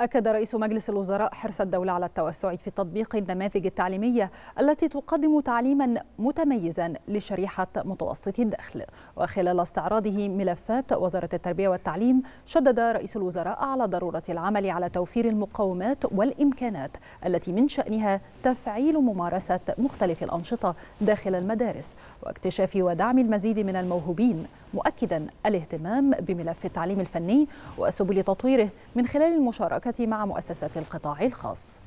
أكد رئيس مجلس الوزراء حرص الدولة على التوسع في تطبيق النماذج التعليمية التي تقدم تعليما متميزا لشريحة متوسطي الدخل وخلال استعراضه ملفات وزارة التربية والتعليم شدد رئيس الوزراء على ضرورة العمل على توفير المقومات والإمكانات التي من شأنها تفعيل ممارسة مختلف الأنشطة داخل المدارس واكتشاف ودعم المزيد من الموهوبين مؤكدا الاهتمام بملف التعليم الفني وسبل تطويره من خلال المشاركة مع مؤسسات القطاع الخاص